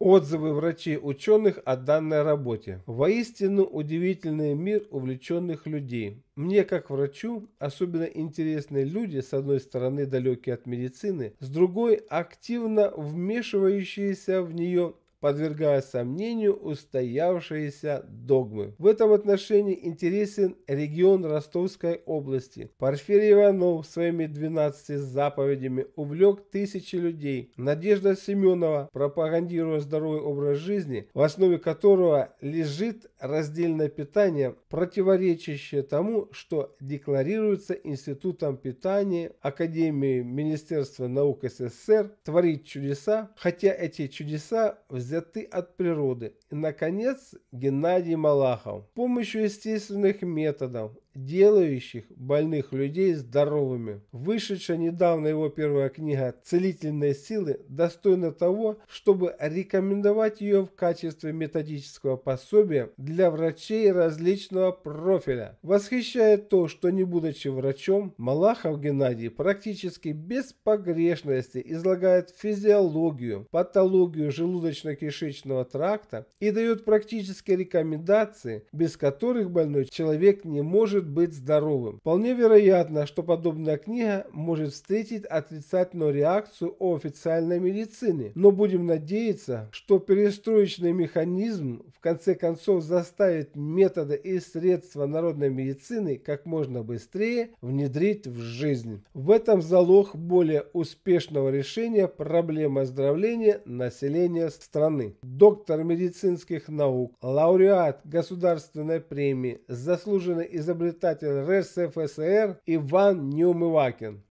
Отзывы врачей-ученых о данной работе. Воистину удивительный мир увлеченных людей. Мне, как врачу, особенно интересны люди, с одной стороны далекие от медицины, с другой активно вмешивающиеся в нее подвергая сомнению устоявшиеся догмы. В этом отношении интересен регион Ростовской области. Порфирий Иванов своими 12 заповедями увлек тысячи людей. Надежда Семенова, пропагандируя здоровый образ жизни, в основе которого лежит раздельное питание, противоречащее тому, что декларируется Институтом питания Академии Министерства наук СССР, творит чудеса, хотя эти чудеса взяты взяты от природы. И, наконец, Геннадий Малахов. С помощью естественных методов делающих больных людей здоровыми. Вышедшая недавно его первая книга «Целительные силы» достойна того, чтобы рекомендовать ее в качестве методического пособия для врачей различного профиля. Восхищает то, что не будучи врачом, Малахов Геннадий практически без погрешности излагает физиологию, патологию желудочно-кишечного тракта и дает практические рекомендации, без которых больной человек не может может быть здоровым. Вполне вероятно, что подобная книга может встретить отрицательную реакцию у официальной медицины, но будем надеяться, что перестроечный механизм в конце концов заставит методы и средства народной медицины как можно быстрее внедрить в жизнь. В этом залог более успешного решения проблемы оздоровления населения страны. Доктор медицинских наук, лауреат Государственной премии, заслуженный изобретатель изобретатель РСФСР Иван Неумывакин.